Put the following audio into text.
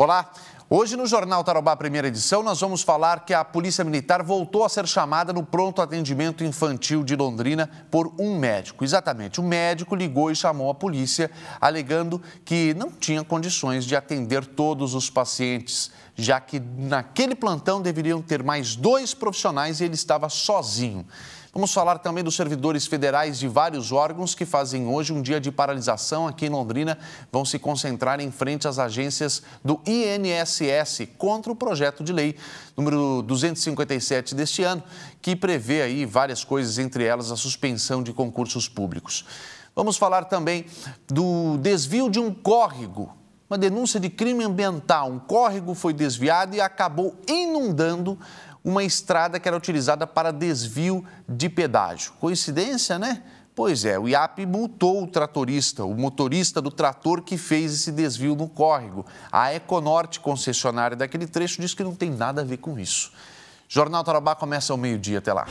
Olá, hoje no Jornal Tarobá Primeira Edição nós vamos falar que a Polícia Militar voltou a ser chamada no pronto atendimento infantil de Londrina por um médico. Exatamente, o médico ligou e chamou a polícia alegando que não tinha condições de atender todos os pacientes, já que naquele plantão deveriam ter mais dois profissionais e ele estava sozinho. Vamos falar também dos servidores federais de vários órgãos que fazem hoje um dia de paralisação aqui em Londrina. Vão se concentrar em frente às agências do INSS contra o projeto de lei número 257 deste ano, que prevê aí várias coisas, entre elas a suspensão de concursos públicos. Vamos falar também do desvio de um córrego uma denúncia de crime ambiental. Um córrego foi desviado e acabou inundando uma estrada que era utilizada para desvio de pedágio. Coincidência, né? Pois é, o IAP multou o tratorista, o motorista do trator que fez esse desvio no córrego. A Econorte, concessionária daquele trecho, diz que não tem nada a ver com isso. Jornal Tarabá começa ao meio-dia. Até lá.